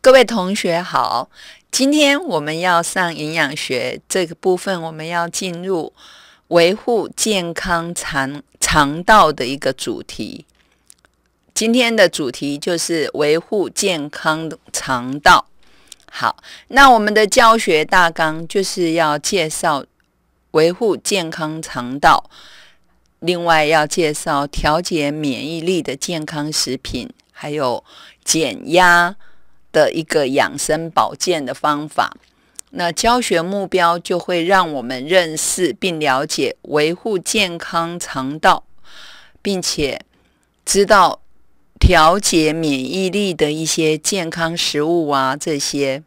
各位同学好，今天我们要上营养学这个部分，我们要进入维护健康肠肠道的一个主题。今天的主题就是维护健康肠道。好，那我们的教学大纲就是要介绍维护健康肠道，另外要介绍调节免疫力的健康食品，还有减压。的一个养生保健的方法，那教学目标就会让我们认识并了解维护健康肠道，并且知道调节免疫力的一些健康食物啊这些，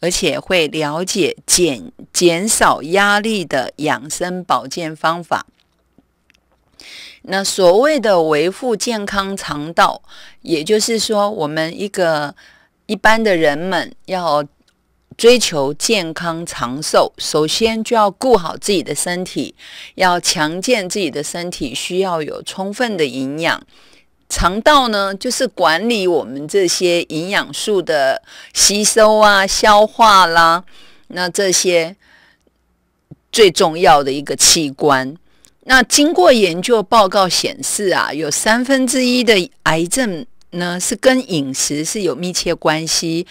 而且会了解减减少压力的养生保健方法。那所谓的维护健康肠道，也就是说我们一个。一般的人们要追求健康长寿，首先就要顾好自己的身体，要强健自己的身体，需要有充分的营养。肠道呢，就是管理我们这些营养素的吸收啊、消化啦，那这些最重要的一个器官。那经过研究报告显示啊，有三分之一的癌症。呢是跟饮食是有密切关系，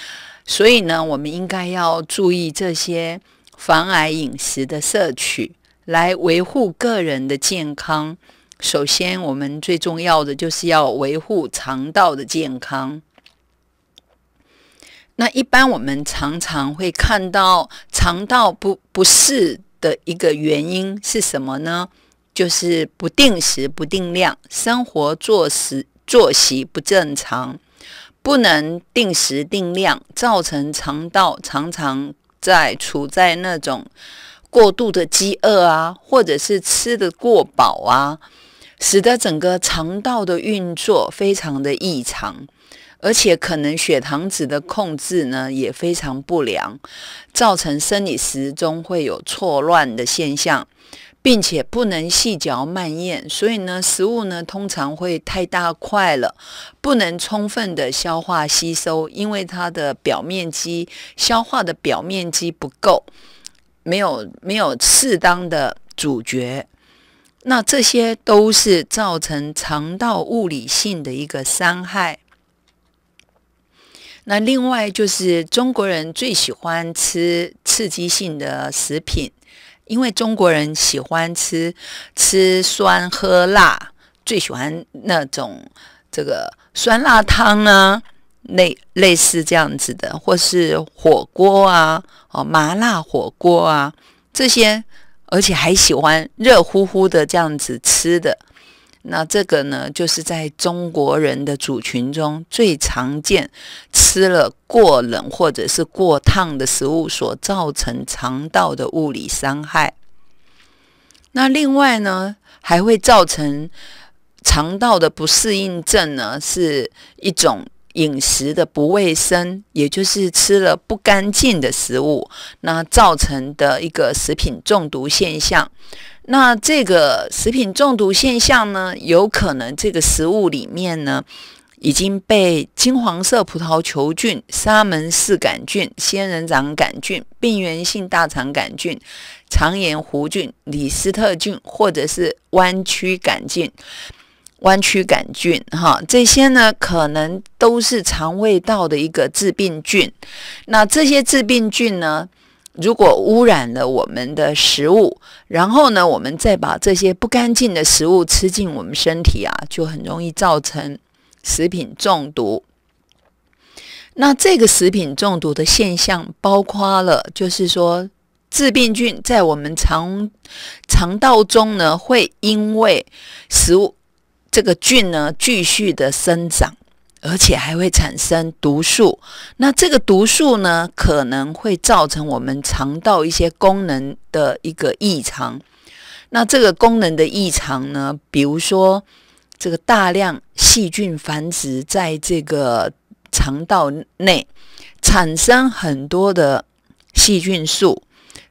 所以呢，我们应该要注意这些防癌饮食的摄取，来维护个人的健康。首先，我们最重要的就是要维护肠道的健康。那一般我们常常会看到肠道不不适的一个原因是什么呢？就是不定时、不定量生活作息。作息不正常，不能定时定量，造成肠道常常在处在那种过度的饥饿啊，或者是吃的过饱啊，使得整个肠道的运作非常的异常，而且可能血糖值的控制呢也非常不良，造成生理时钟会有错乱的现象。并且不能细嚼慢咽，所以呢，食物呢通常会太大块了，不能充分的消化吸收，因为它的表面积消化的表面积不够，没有没有适当的咀嚼，那这些都是造成肠道物理性的一个伤害。那另外就是中国人最喜欢吃刺激性的食品。因为中国人喜欢吃吃酸喝辣，最喜欢那种这个酸辣汤啊，类类似这样子的，或是火锅啊，哦麻辣火锅啊这些，而且还喜欢热乎乎的这样子吃的。那这个呢，就是在中国人的族群中最常见吃了过冷或者是过烫的食物所造成肠道的物理伤害。那另外呢，还会造成肠道的不适应症呢，是一种饮食的不卫生，也就是吃了不干净的食物，那造成的一个食品中毒现象。那这个食品中毒现象呢，有可能这个食物里面呢已经被金黄色葡萄球菌、沙门氏杆菌、仙人掌杆菌、病原性大肠杆菌、肠炎弧菌、李斯特菌，或者是弯曲杆菌、弯曲杆菌，哈，这些呢可能都是肠胃道的一个致病菌。那这些致病菌呢？如果污染了我们的食物，然后呢，我们再把这些不干净的食物吃进我们身体啊，就很容易造成食品中毒。那这个食品中毒的现象，包括了就是说，致病菌在我们肠肠道中呢，会因为食物这个菌呢，继续的生长。而且还会产生毒素，那这个毒素呢，可能会造成我们肠道一些功能的一个异常。那这个功能的异常呢，比如说这个大量细菌繁殖在这个肠道内，产生很多的细菌素，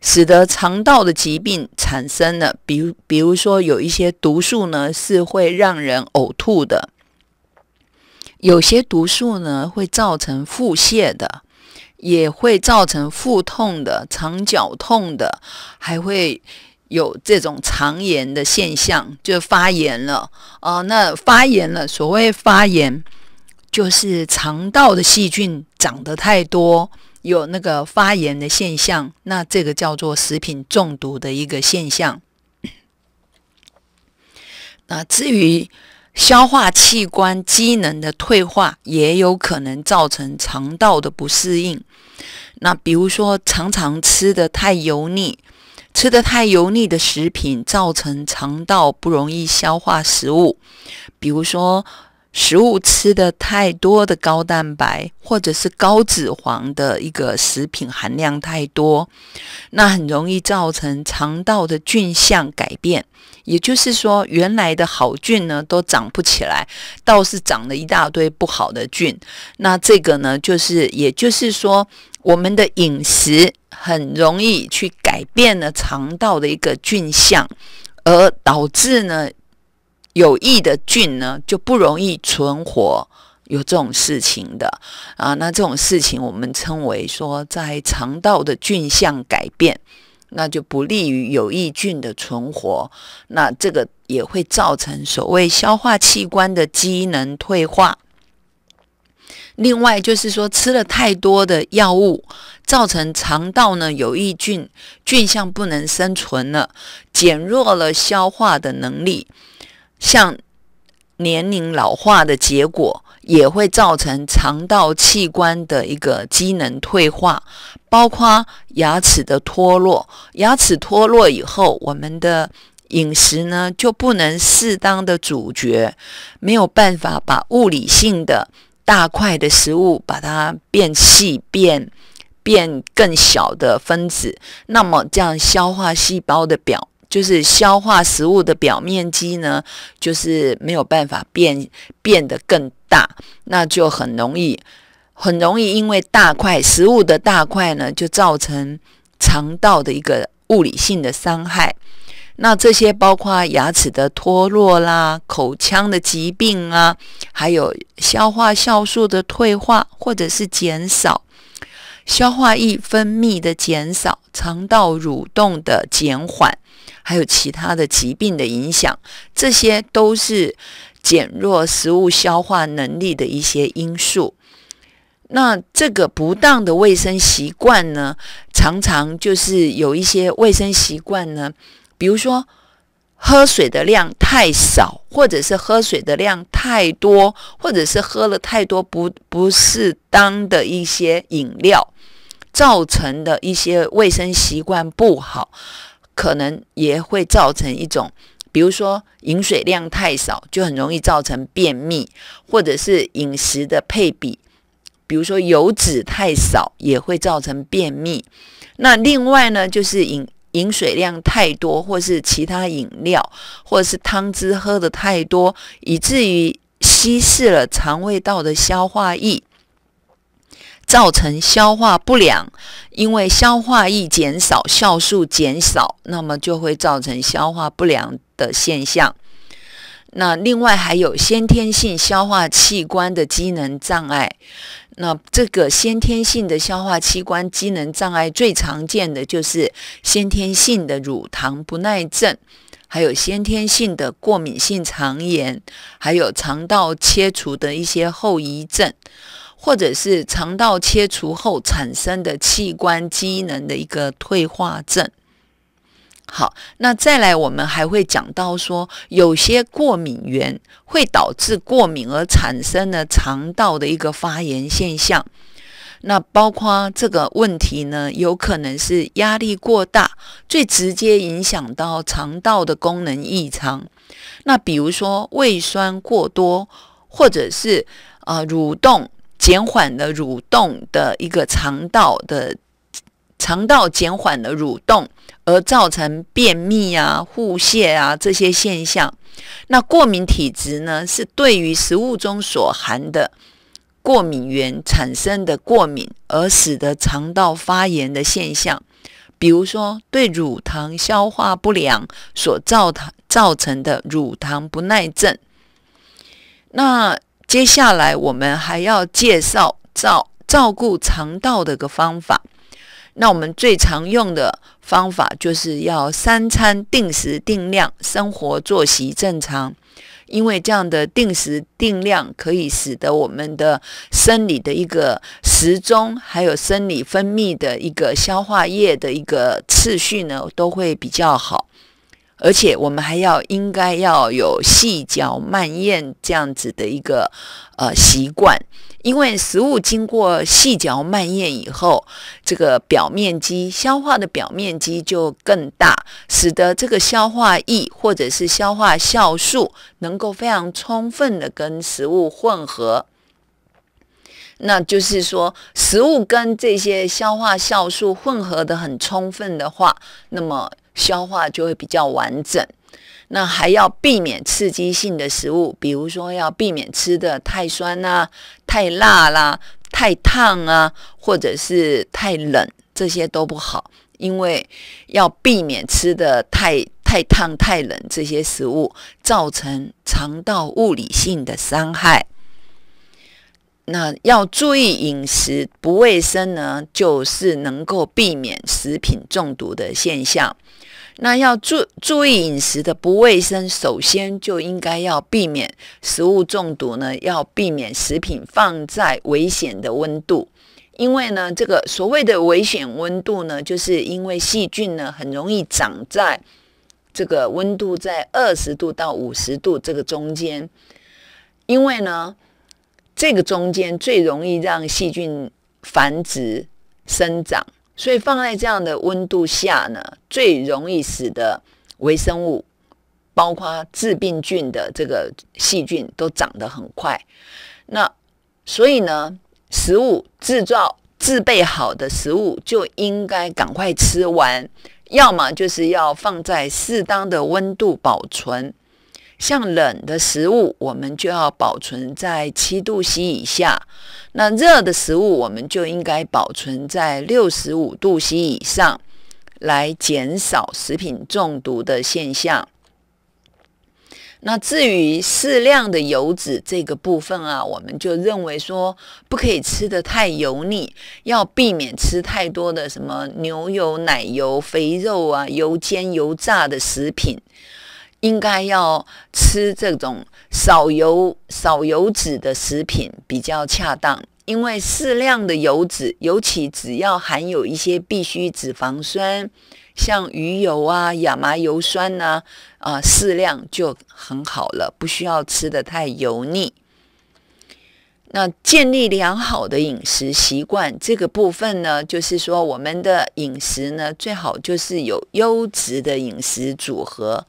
使得肠道的疾病产生了，比如比如说有一些毒素呢，是会让人呕吐的。有些毒素呢会造成腹泻的，也会造成腹痛的、肠绞痛的，还会有这种肠炎的现象，就发炎了。啊，那发炎了，所谓发炎，就是肠道的细菌长得太多，有那个发炎的现象，那这个叫做食品中毒的一个现象。那至于。消化器官机能的退化也有可能造成肠道的不适应。那比如说，常常吃的太油腻，吃的太油腻的食品，造成肠道不容易消化食物。比如说。食物吃的太多的高蛋白，或者是高脂肪的一个食品含量太多，那很容易造成肠道的菌相改变。也就是说，原来的好菌呢都长不起来，倒是长了一大堆不好的菌。那这个呢，就是也就是说，我们的饮食很容易去改变了肠道的一个菌相，而导致呢。有益的菌呢就不容易存活，有这种事情的啊。那这种事情我们称为说在肠道的菌相改变，那就不利于有益菌的存活。那这个也会造成所谓消化器官的机能退化。另外就是说吃了太多的药物，造成肠道呢有益菌菌相不能生存了，减弱了消化的能力。像年龄老化的结果，也会造成肠道器官的一个机能退化，包括牙齿的脱落。牙齿脱落以后，我们的饮食呢就不能适当的咀嚼，没有办法把物理性的大块的食物把它变细、变变更小的分子，那么这样消化细胞的表。就是消化食物的表面积呢，就是没有办法变变得更大，那就很容易很容易因为大块食物的大块呢，就造成肠道的一个物理性的伤害。那这些包括牙齿的脱落啦、口腔的疾病啊，还有消化酵素的退化或者是减少，消化液分泌的减少，肠道蠕动的减缓。还有其他的疾病的影响，这些都是减弱食物消化能力的一些因素。那这个不当的卫生习惯呢，常常就是有一些卫生习惯呢，比如说喝水的量太少，或者是喝水的量太多，或者是喝了太多不不适当的一些饮料，造成的一些卫生习惯不好。可能也会造成一种，比如说饮水量太少，就很容易造成便秘，或者是饮食的配比，比如说油脂太少，也会造成便秘。那另外呢，就是饮饮水量太多，或是其他饮料或者是汤汁喝的太多，以至于稀释了肠胃道的消化液。造成消化不良，因为消化液减少、酵素减少，那么就会造成消化不良的现象。那另外还有先天性消化器官的机能障碍。那这个先天性的消化器官机能障碍最常见的就是先天性的乳糖不耐症，还有先天性的过敏性肠炎，还有肠道切除的一些后遗症。或者是肠道切除后产生的器官机能的一个退化症。好，那再来我们还会讲到说，有些过敏源会导致过敏而产生的肠道的一个发炎现象。那包括这个问题呢，有可能是压力过大，最直接影响到肠道的功能异常。那比如说胃酸过多，或者是啊蠕动。减缓了蠕动的一个肠道的肠道减缓了蠕动，而造成便秘啊、腹泻啊这些现象。那过敏体质呢，是对于食物中所含的过敏原产生的过敏，而使得肠道发炎的现象。比如说对乳糖消化不良所造造成的乳糖不耐症。那接下来我们还要介绍照照顾肠道的个方法。那我们最常用的方法就是要三餐定时定量，生活作息正常。因为这样的定时定量可以使得我们的生理的一个时钟，还有生理分泌的一个消化液的一个次序呢，都会比较好。而且我们还要应该要有细嚼慢咽这样子的一个呃习惯，因为食物经过细嚼慢咽以后，这个表面积消化的表面积就更大，使得这个消化液或者是消化酵素能够非常充分的跟食物混合。那就是说，食物跟这些消化酵素混合的很充分的话，那么。消化就会比较完整，那还要避免刺激性的食物，比如说要避免吃的太酸呐、太辣啦、太烫啊，或者是太冷，这些都不好，因为要避免吃的太太烫、太冷这些食物，造成肠道物理性的伤害。那要注意饮食不卫生呢，就是能够避免食品中毒的现象。那要注注意饮食的不卫生，首先就应该要避免食物中毒呢，要避免食品放在危险的温度，因为呢，这个所谓的危险温度呢，就是因为细菌呢很容易长在这个温度在二十度到五十度这个中间，因为呢，这个中间最容易让细菌繁殖生长。所以放在这样的温度下呢，最容易使得微生物，包括致病菌的这个细菌都长得很快。那所以呢，食物制造、制备好的食物就应该赶快吃完，要么就是要放在适当的温度保存。像冷的食物，我们就要保存在七度 C 以下；那热的食物，我们就应该保存在六十五度 C 以上，来减少食品中毒的现象。那至于适量的油脂这个部分啊，我们就认为说，不可以吃的太油腻，要避免吃太多的什么牛油、奶油、肥肉啊、油煎油炸的食品。应该要吃这种少油、少油脂的食品比较恰当，因为适量的油脂，尤其只要含有一些必需脂肪酸，像鱼油啊、亚麻油酸呢，啊，适量就很好了，不需要吃的太油腻。那建立良好的饮食习惯这个部分呢，就是说我们的饮食呢，最好就是有优质的饮食组合。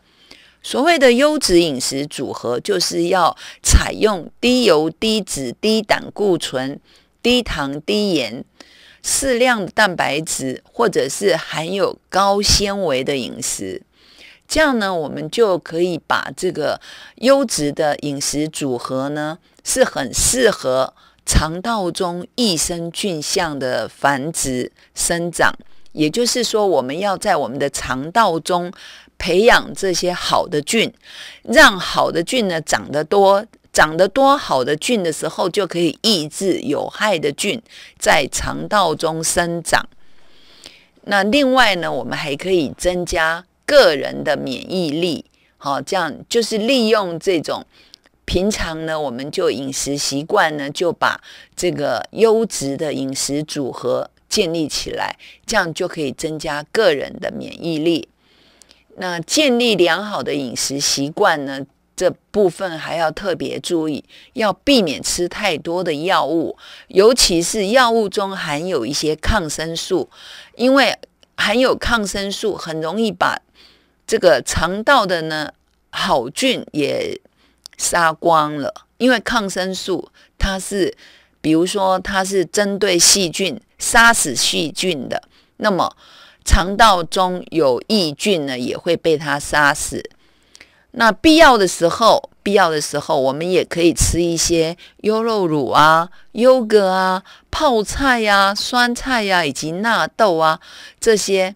所谓的优质饮食组合，就是要采用低油、低脂、低胆固醇、低糖、低盐、适量的蛋白质，或者是含有高纤维的饮食。这样呢，我们就可以把这个优质的饮食组合呢，是很适合肠道中益生菌相的繁殖生长。也就是说，我们要在我们的肠道中。培养这些好的菌，让好的菌呢长得多，长得多好的菌的时候，就可以抑制有害的菌在肠道中生长。那另外呢，我们还可以增加个人的免疫力。好，这样就是利用这种平常呢，我们就饮食习惯呢，就把这个优质的饮食组合建立起来，这样就可以增加个人的免疫力。那建立良好的饮食习惯呢？这部分还要特别注意，要避免吃太多的药物，尤其是药物中含有一些抗生素，因为含有抗生素很容易把这个肠道的呢好菌也杀光了。因为抗生素它是，比如说它是针对细菌杀死细菌的，那么。肠道中有益菌呢，也会被它杀死。那必要的时候，必要的时候，我们也可以吃一些优肉乳啊、优格啊、泡菜呀、酸菜呀，以及纳豆啊这些，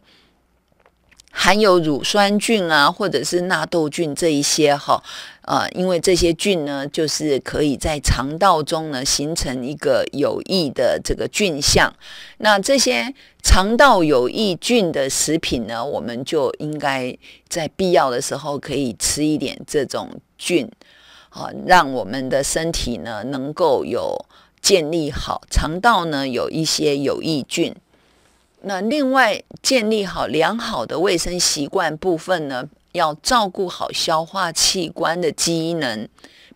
含有乳酸菌啊，或者是纳豆菌这一些哈。呃，因为这些菌呢，就是可以在肠道中呢形成一个有益的这个菌相。那这些肠道有益菌的食品呢，我们就应该在必要的时候可以吃一点这种菌，好，让我们的身体呢能够有建立好肠道呢有一些有益菌。那另外建立好良好的卫生习惯部分呢。要照顾好消化器官的机能，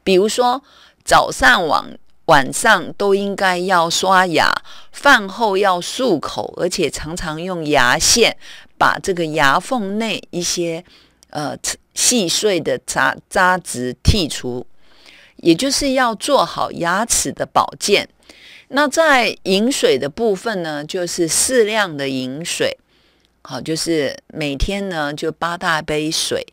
比如说早上晚晚上都应该要刷牙，饭后要漱口，而且常常用牙线把这个牙缝内一些呃细碎的渣渣子剔除，也就是要做好牙齿的保健。那在饮水的部分呢，就是适量的饮水。好，就是每天呢，就八大杯水，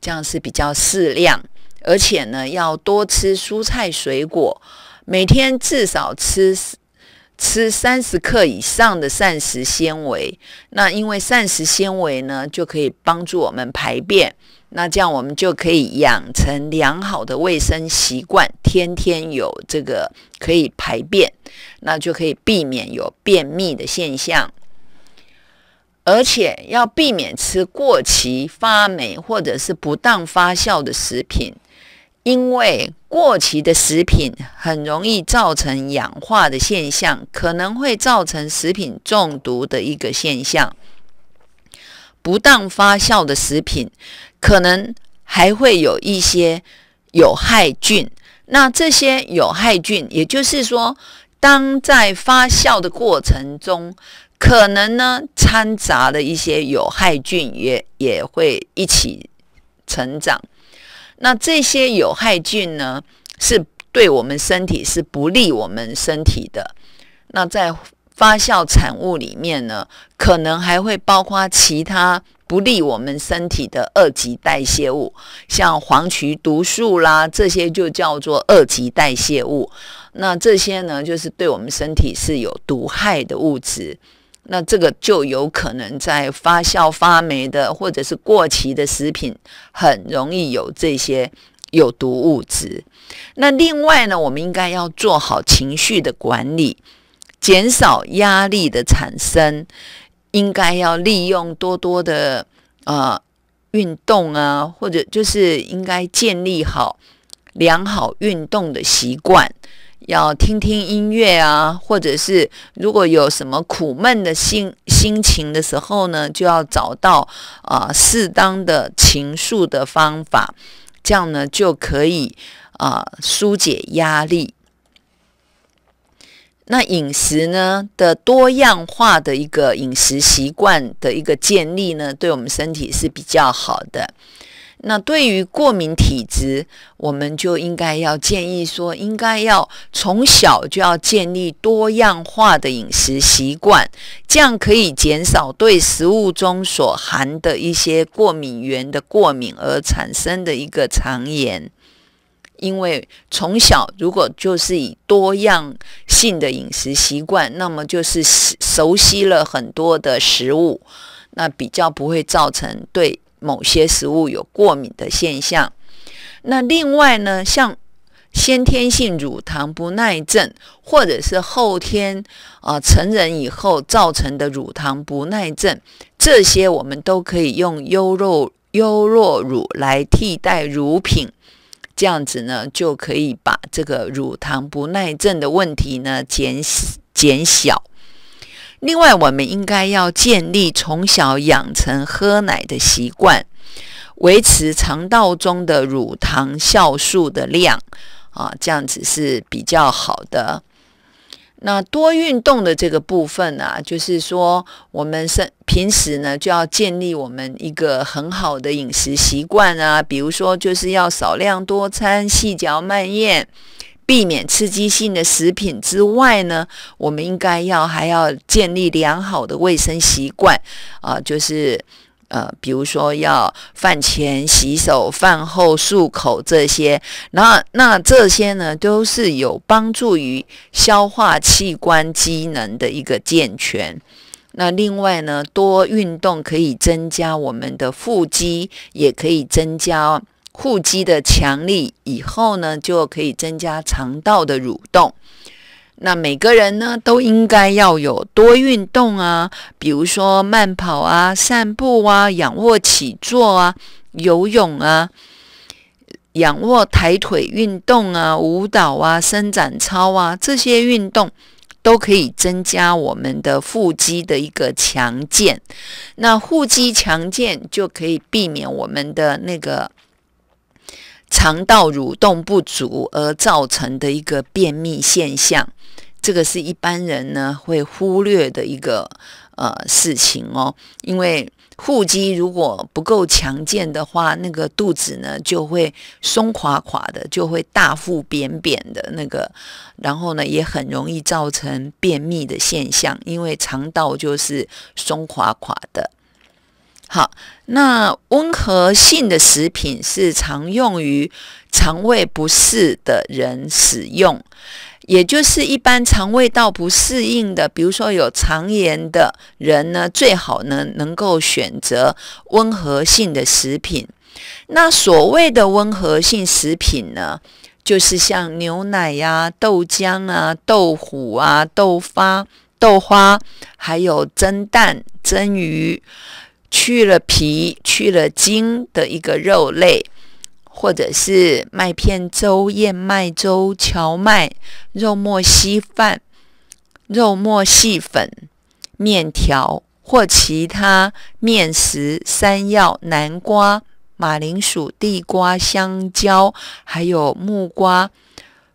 这样是比较适量，而且呢，要多吃蔬菜水果，每天至少吃吃三十克以上的膳食纤维。那因为膳食纤维呢，就可以帮助我们排便，那这样我们就可以养成良好的卫生习惯，天天有这个可以排便，那就可以避免有便秘的现象。而且要避免吃过期、发霉或者是不当发酵的食品，因为过期的食品很容易造成氧化的现象，可能会造成食品中毒的一个现象。不当发酵的食品，可能还会有一些有害菌。那这些有害菌，也就是说，当在发酵的过程中。可能呢，掺杂了一些有害菌，也也会一起成长。那这些有害菌呢，是对我们身体是不利我们身体的。那在发酵产物里面呢，可能还会包括其他不利我们身体的二级代谢物，像黄曲毒素啦，这些就叫做二级代谢物。那这些呢，就是对我们身体是有毒害的物质。那这个就有可能在发酵、发霉的或者是过期的食品，很容易有这些有毒物质。那另外呢，我们应该要做好情绪的管理，减少压力的产生，应该要利用多多的啊运动啊，或者就是应该建立好良好运动的习惯。要听听音乐啊，或者是如果有什么苦闷的心心情的时候呢，就要找到啊适当的情绪的方法，这样呢就可以啊疏解压力。那饮食呢的多样化的一个饮食习惯的一个建立呢，对我们身体是比较好的。那对于过敏体质，我们就应该要建议说，应该要从小就要建立多样化的饮食习惯，这样可以减少对食物中所含的一些过敏源的过敏而产生的一个肠炎。因为从小如果就是以多样性的饮食习惯，那么就是熟悉了很多的食物，那比较不会造成对。某些食物有过敏的现象，那另外呢，像先天性乳糖不耐症，或者是后天啊成人以后造成的乳糖不耐症，这些我们都可以用优若优若乳来替代乳品，这样子呢，就可以把这个乳糖不耐症的问题呢减减小。另外，我们应该要建立从小养成喝奶的习惯，维持肠道中的乳糖酵素的量，啊，这样子是比较好的。那多运动的这个部分呢，就是说我们是平时呢就要建立我们一个很好的饮食习惯啊，比如说就是要少量多餐、细嚼慢咽。避免刺激性的食品之外呢，我们应该要还要建立良好的卫生习惯啊，就是呃，比如说要饭前洗手、饭后漱口这些。那那这些呢，都是有帮助于消化器官机能的一个健全。那另外呢，多运动可以增加我们的腹肌，也可以增加。腹肌的强力以后呢，就可以增加肠道的蠕动。那每个人呢，都应该要有多运动啊，比如说慢跑啊、散步啊、仰卧起坐啊、游泳啊、仰卧抬腿运动啊、舞蹈啊、伸展操啊，这些运动都可以增加我们的腹肌的一个强健。那腹肌强健就可以避免我们的那个。肠道蠕动不足而造成的一个便秘现象，这个是一般人呢会忽略的一个呃事情哦。因为腹肌如果不够强健的话，那个肚子呢就会松垮垮的，就会大腹扁扁的那个，然后呢也很容易造成便秘的现象，因为肠道就是松垮垮的。好，那温和性的食品是常用于肠胃不适的人使用，也就是一般肠胃道不适应的，比如说有肠炎的人呢，最好呢能够选择温和性的食品。那所谓的温和性食品呢，就是像牛奶呀、豆浆啊、豆腐啊、豆花、豆花，还有蒸蛋、蒸鱼。去了皮、去了筋的一个肉类，或者是麦片粥、燕麦粥、荞麦肉末稀饭、肉末细粉面条或其他面食、山药、南瓜、马铃薯、地瓜、香蕉，还有木瓜、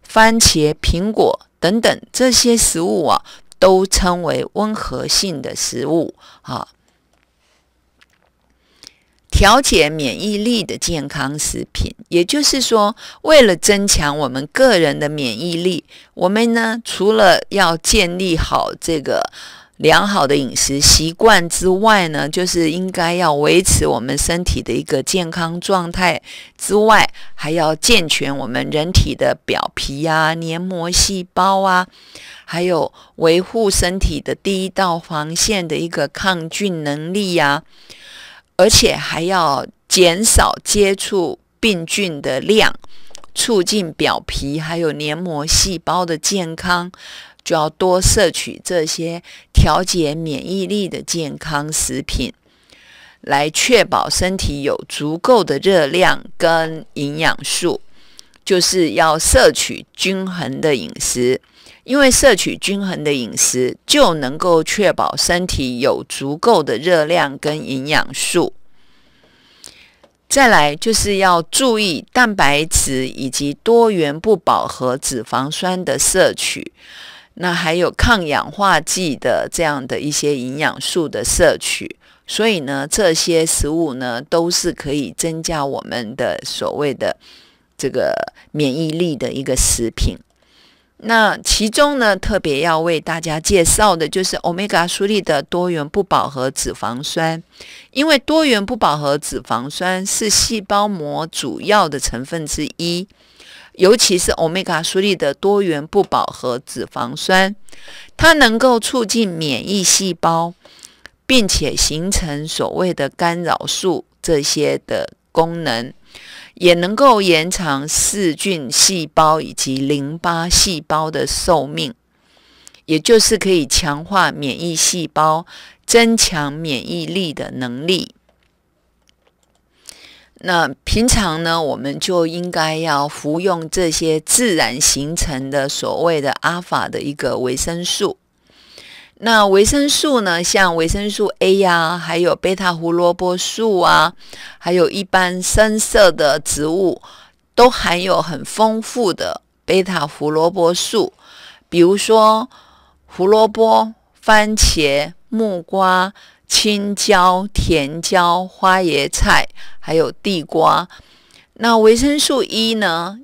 番茄、苹果等等这些食物啊，都称为温和性的食物啊。调节免疫力的健康食品，也就是说，为了增强我们个人的免疫力，我们呢，除了要建立好这个良好的饮食习惯之外呢，就是应该要维持我们身体的一个健康状态之外，还要健全我们人体的表皮啊、黏膜细胞啊，还有维护身体的第一道防线的一个抗菌能力呀。而且还要减少接触病菌的量，促进表皮还有黏膜细胞的健康，就要多摄取这些调节免疫力的健康食品，来确保身体有足够的热量跟营养素，就是要摄取均衡的饮食。因为摄取均衡的饮食，就能够确保身体有足够的热量跟营养素。再来就是要注意蛋白质以及多元不饱和脂肪酸的摄取，那还有抗氧化剂的这样的一些营养素的摄取。所以呢，这些食物呢都是可以增加我们的所谓的这个免疫力的一个食品。那其中呢，特别要为大家介绍的就是欧米伽数利的多元不饱和脂肪酸，因为多元不饱和脂肪酸是细胞膜主要的成分之一，尤其是欧米伽数利的多元不饱和脂肪酸，它能够促进免疫细胞，并且形成所谓的干扰素这些的功能。也能够延长噬菌细胞以及淋巴细胞的寿命，也就是可以强化免疫细胞、增强免疫力的能力。那平常呢，我们就应该要服用这些自然形成的所谓的阿法的一个维生素。那维生素呢，像维生素 A 呀，还有贝塔胡萝卜素啊，还有一般深色的植物都含有很丰富的贝塔胡萝卜素，比如说胡萝卜、番茄、木瓜、青椒、甜椒、花椰菜，还有地瓜。那维生素 E 呢，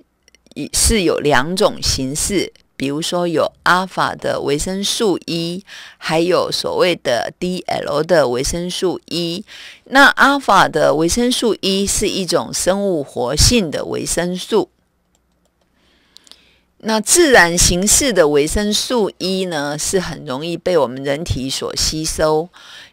也是有两种形式。比如说有阿法的维生素 E，还有所谓的 D L 的维生素 E。那阿法的维生素 E 是一种生物活性的维生素。那自然形式的维生素 E 呢，是很容易被我们人体所吸收。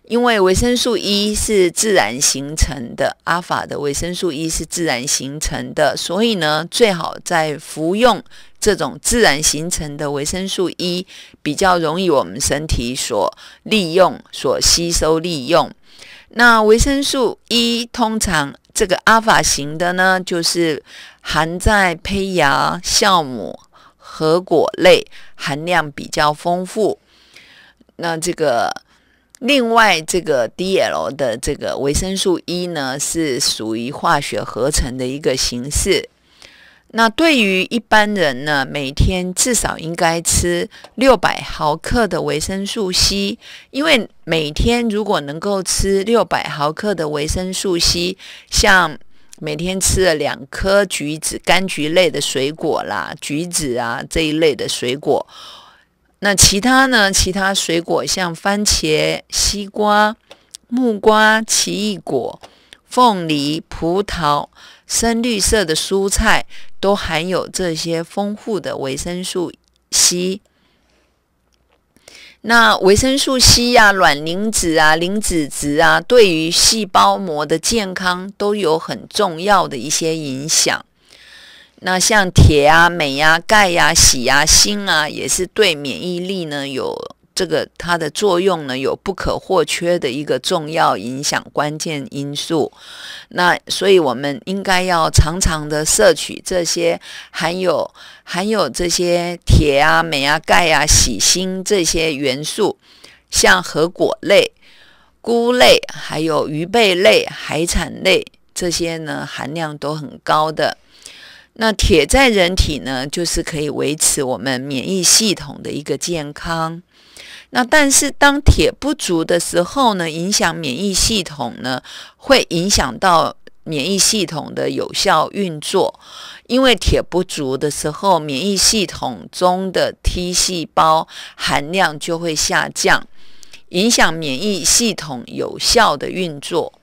因为维生素 E 是自然形成的，阿法的维生素 E 是自然形成的，所以呢，最好在服用这种自然形成的维生素 E，比较容易我们身体所利用、所吸收利用。那维生素 E 通常这个阿法型的呢，就是含在胚芽、酵母、核果类含量比较丰富。那这个。另外，这个 D L 的这个维生素 E 呢，是属于化学合成的一个形式。那对于一般人呢，每天至少应该吃六百毫克的维生素 C，因为每天如果能够吃六百毫克的维生素 C，像每天吃了两颗橘子、柑橘类的水果啦，橘子啊这一类的水果。那其他呢？其他水果像番茄、西瓜、木瓜、奇异果、凤梨、葡萄、深绿色的蔬菜，都含有这些丰富的维生素 C。那维生素 C 呀、卵磷脂啊、磷脂质啊，对于细胞膜的健康都有很重要的一些影响。那像铁啊、镁啊、钙呀、硒呀、锌啊，也是对免疫力呢有这个它的作用呢，有不可或缺的一个重要影响关键因素。那所以，我们应该要常常的摄取这些含有含有这些铁啊、镁啊、钙呀、硒、锌这些元素，像核果类、菇类，还有鱼贝类、海产类这些呢，含量都很高的。那铁在人体呢，就是可以维持我们免疫系统的一个健康。那但是当铁不足的时候呢，影响免疫系统呢，会影响到免疫系统的有效运作。因为铁不足的时候，免疫系统中的 T 细胞含量就会下降，影响免疫系统有效的运作。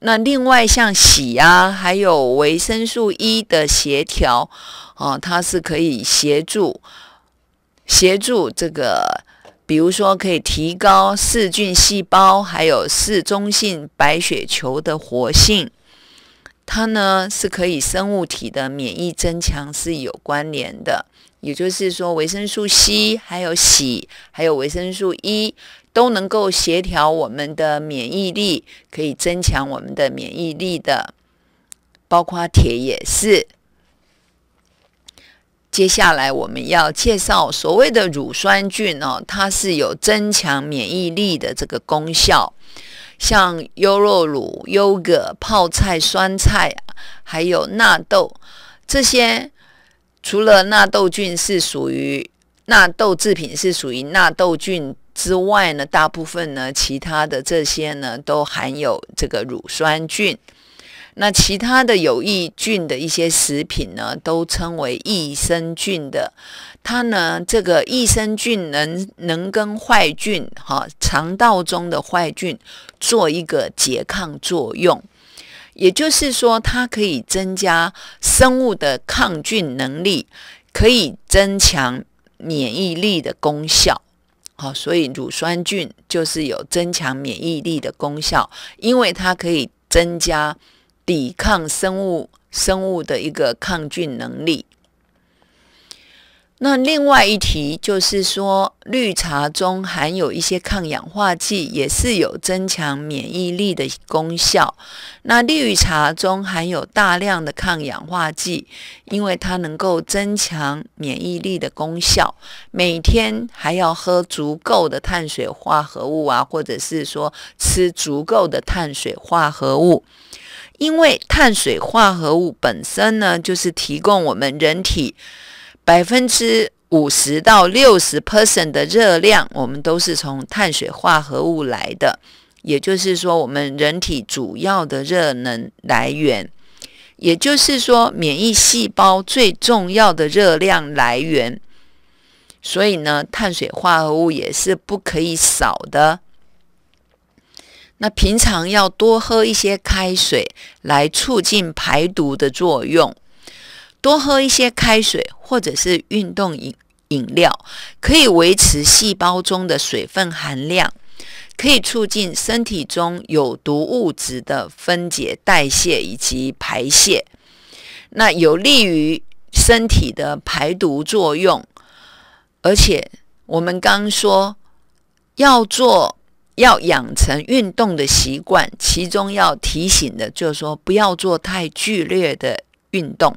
那另外像硒啊，还有维生素 E 的协调，啊，它是可以协助、协助这个，比如说可以提高噬菌细胞还有嗜中性白血球的活性。它呢是可以生物体的免疫增强是有关联的，也就是说维生素 C 还有硒还有维生素 E。都能够协调我们的免疫力，可以增强我们的免疫力的，包括铁也是。接下来我们要介绍所谓的乳酸菌哦，它是有增强免疫力的这个功效，像优酪乳、优格、泡菜、酸菜，还有纳豆这些。除了纳豆菌是属于纳豆制品，是属于纳豆菌。之外呢，大部分呢，其他的这些呢，都含有这个乳酸菌。那其他的有益菌的一些食品呢，都称为益生菌的。它呢，这个益生菌能能跟坏菌哈肠道中的坏菌做一个拮抗作用，也就是说，它可以增加生物的抗菌能力，可以增强免疫力的功效。好，所以乳酸菌就是有增强免疫力的功效，因为它可以增加抵抗生物生物的一个抗菌能力。那另外一题就是说，绿茶中含有一些抗氧化剂，也是有增强免疫力的功效。那绿茶中含有大量的抗氧化剂，因为它能够增强免疫力的功效。每天还要喝足够的碳水化合物啊，或者是说吃足够的碳水化合物，因为碳水化合物本身呢，就是提供我们人体。百分之五十到六十 p e r s o n 的热量，我们都是从碳水化合物来的，也就是说，我们人体主要的热能来源，也就是说，免疫细胞最重要的热量来源。所以呢，碳水化合物也是不可以少的。那平常要多喝一些开水，来促进排毒的作用。多喝一些开水。或者是运动饮饮料，可以维持细胞中的水分含量，可以促进身体中有毒物质的分解、代谢以及排泄，那有利于身体的排毒作用。而且我们刚刚说要做要养成运动的习惯，其中要提醒的就是说，不要做太剧烈的运动，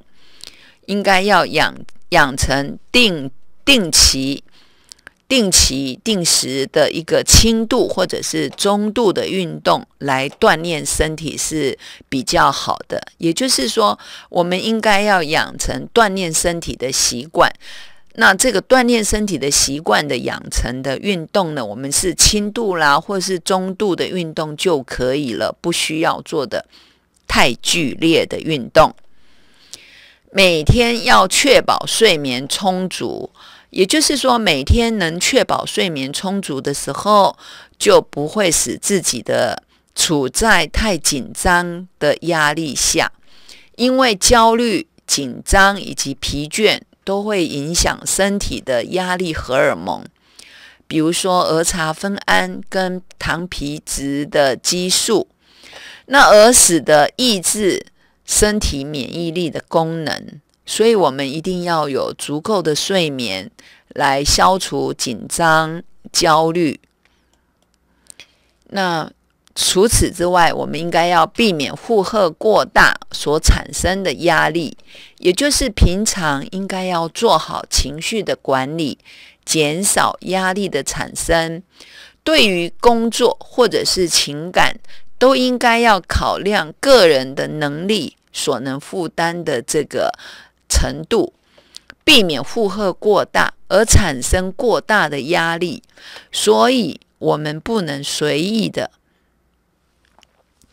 应该要养。养成定定期、定期、定时的一个轻度或者是中度的运动来锻炼身体是比较好的。也就是说，我们应该要养成锻炼身体的习惯。那这个锻炼身体的习惯的养成的运动呢，我们是轻度啦，或是中度的运动就可以了，不需要做的太剧烈的运动。每天要确保睡眠充足，也就是说，每天能确保睡眠充足的时候，就不会使自己的处在太紧张的压力下，因为焦虑、紧张以及疲倦都会影响身体的压力荷尔蒙，比如说儿茶酚胺跟糖皮质的激素，那而使得抑制。身体免疫力的功能，所以我们一定要有足够的睡眠来消除紧张、焦虑。那除此之外，我们应该要避免负荷过大所产生的压力，也就是平常应该要做好情绪的管理，减少压力的产生。对于工作或者是情感，都应该要考量个人的能力。所能负担的这个程度，避免负荷过大而产生过大的压力，所以我们不能随意的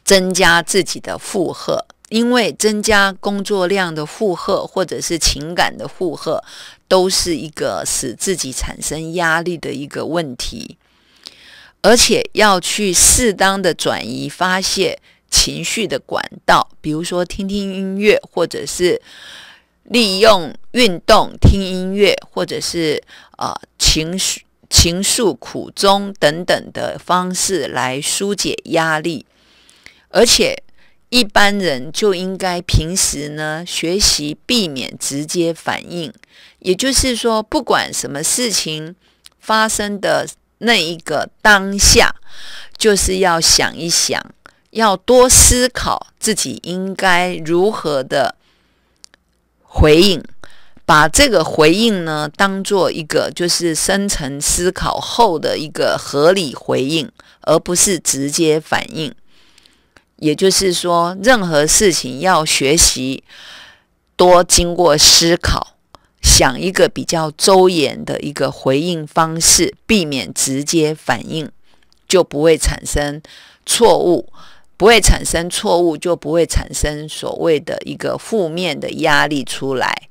增加自己的负荷，因为增加工作量的负荷或者是情感的负荷，都是一个使自己产生压力的一个问题，而且要去适当的转移发泄。情绪的管道，比如说听听音乐，或者是利用运动、听音乐，或者是啊情绪情诉苦衷等等的方式来疏解压力。而且一般人就应该平时呢学习避免直接反应，也就是说，不管什么事情发生的那一个当下，就是要想一想。要多思考自己应该如何的回应，把这个回应呢，当做一个就是深层思考后的一个合理回应，而不是直接反应。也就是说，任何事情要学习多经过思考，想一个比较周延的一个回应方式，避免直接反应，就不会产生错误。不会产生错误，就不会产生所谓的一个负面的压力出来。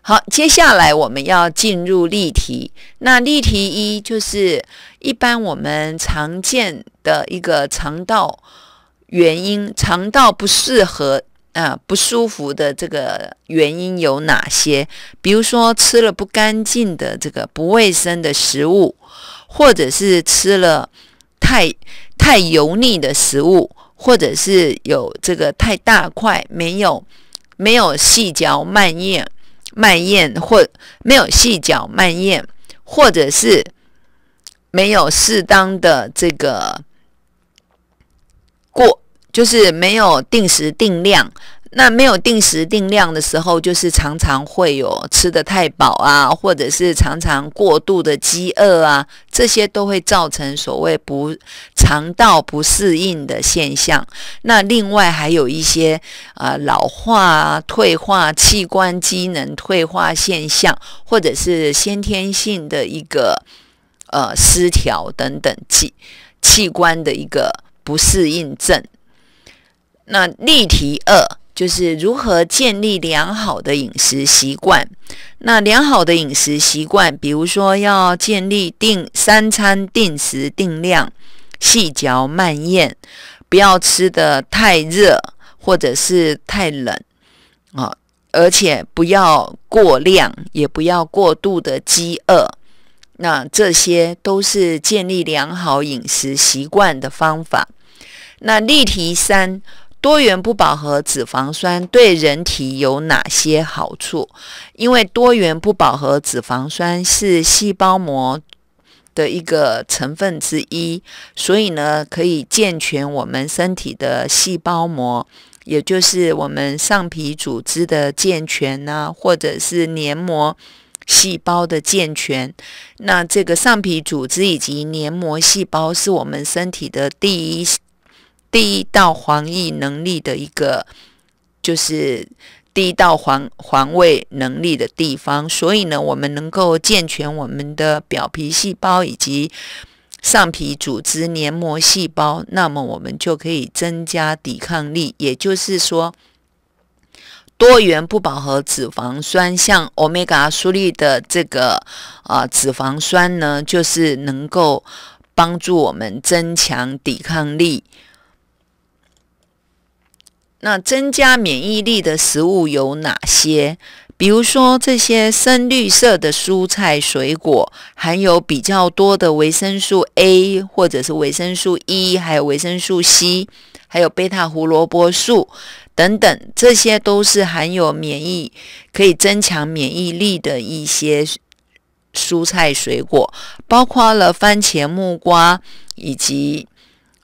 好，接下来我们要进入例题。那例题一就是一般我们常见的一个肠道原因，肠道不适合啊不舒服的这个原因有哪些？比如说吃了不干净的这个不卫生的食物，或者是吃了。太太油腻的食物，或者是有这个太大块，没有没有细嚼慢咽，慢咽或没有细嚼慢咽，或者是没有适当的这个过，就是没有定时定量。那没有定时定量的时候，就是常常会有吃的太饱啊，或者是常常过度的饥饿啊，这些都会造成所谓不肠道不适应的现象。那另外还有一些啊老化啊退化器官机能退化现象，或者是先天性的一个呃失调等等器器官的一个不适应症。那例题二。就是如何建立良好的饮食习惯。那良好的饮食习惯，比如说要建立定三餐定时定量，细嚼慢咽，不要吃的太热或者是太冷啊，而且不要过量，也不要过度的饥饿。那这些都是建立良好饮食习惯的方法。那例题三。多元不饱和脂肪酸对人体有哪些好处？因为多元不饱和脂肪酸是细胞膜的一个成分之一，所以呢，可以健全我们身体的细胞膜，也就是我们上皮组织的健全呐，或者是黏膜细胞的健全。那这个上皮组织以及黏膜细胞是我们身体的第一。第一道防疫能力的一个，就是第一道防防卫能力的地方。所以呢，我们能够健全我们的表皮细胞以及上皮组织黏膜细胞，那么我们就可以增加抵抗力。也就是说，多元不饱和脂肪酸，像欧米伽苏粒的这个啊脂肪酸呢，就是能够帮助我们增强抵抗力。那增加免疫力的食物有哪些？比如说这些深绿色的蔬菜水果，含有比较多的维生素 A 或者是维生素 E，还有维生素 C，还有贝塔胡萝卜素等等，这些都是含有免疫可以增强免疫力的一些蔬菜水果，包括了番茄、木瓜以及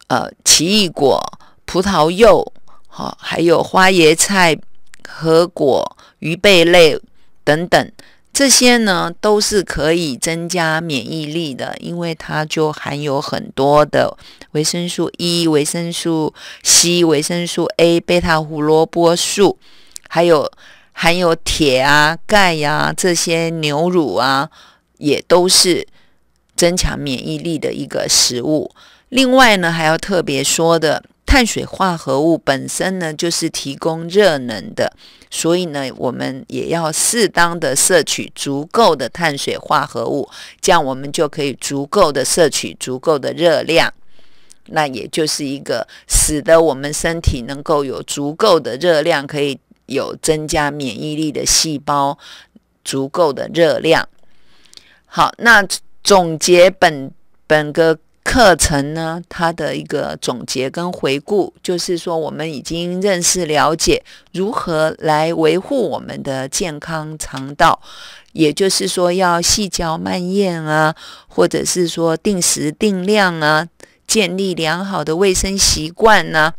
呃奇异果、葡萄柚。好，还有花椰菜、和果、鱼贝类等等，这些呢都是可以增加免疫力的，因为它就含有很多的维生素 E、维生素 C、维生素 A、贝塔胡萝卜素，还有含有铁啊、钙呀这些。牛乳啊，也都是增强免疫力的一个食物。另外呢，还要特别说的。碳水化合物本身呢，就是提供热能的，所以呢，我们也要适当的摄取足够的碳水化合物，这样我们就可以足够的摄取足够的热量，那也就是一个使得我们身体能够有足够的热量，可以有增加免疫力的细胞，足够的热量。好，那总结本本个。课程呢，它的一个总结跟回顾，就是说我们已经认识了解如何来维护我们的健康肠道，也就是说要细嚼慢咽啊，或者是说定时定量啊，建立良好的卫生习惯呢，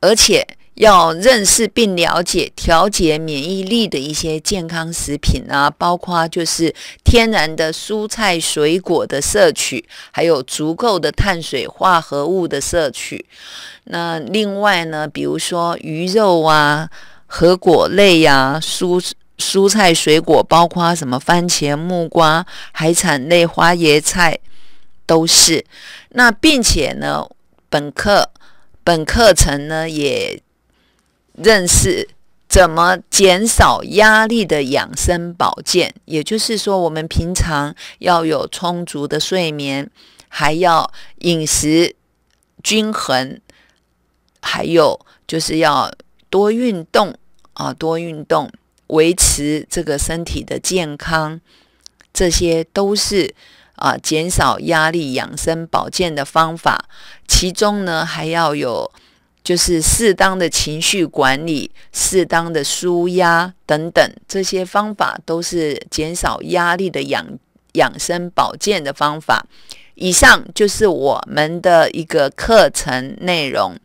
而且。要认识并了解调节免疫力的一些健康食品啊，包括就是天然的蔬菜水果的摄取，还有足够的碳水化合物的摄取。那另外呢，比如说鱼肉啊、核果类呀、蔬蔬菜水果，包括什么番茄、木瓜、海产类、花椰菜都是。那并且呢，本课本课程呢也。认识怎么减少压力的养生保健，也就是说，我们平常要有充足的睡眠，还要饮食均衡，还有就是要多运动啊，多运动，维持这个身体的健康，这些都是啊减少压力养生保健的方法。其中呢，还要有。就是适当的情绪管理、适当的舒压等等，这些方法都是减少压力的养养生保健的方法。以上就是我们的一个课程内容。